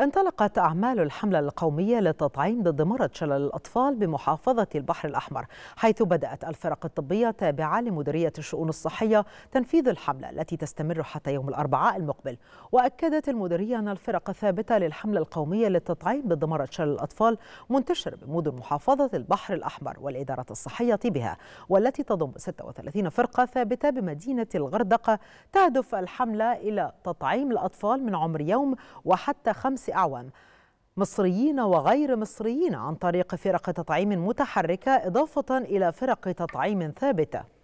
انطلقت أعمال الحملة القومية للتطعيم ضد مرض شلل الأطفال بمحافظة البحر الأحمر حيث بدأت الفرق الطبية تابعة لمديرية الشؤون الصحية تنفيذ الحملة التي تستمر حتى يوم الأربعاء المقبل وأكدت المديرية أن الفرق الثابتة للحملة القومية للتطعيم ضد مرض شلل الأطفال منتشرة بمدن محافظة البحر الأحمر والإدارة الصحية بها والتي تضم 36 فرقة ثابتة بمدينة الغردقة تهدف الحملة إلى تطعيم الأطفال من عمر يوم وحتى خمس أعوام مصريين وغير مصريين عن طريق فرق تطعيم متحركة إضافة إلى فرق تطعيم ثابتة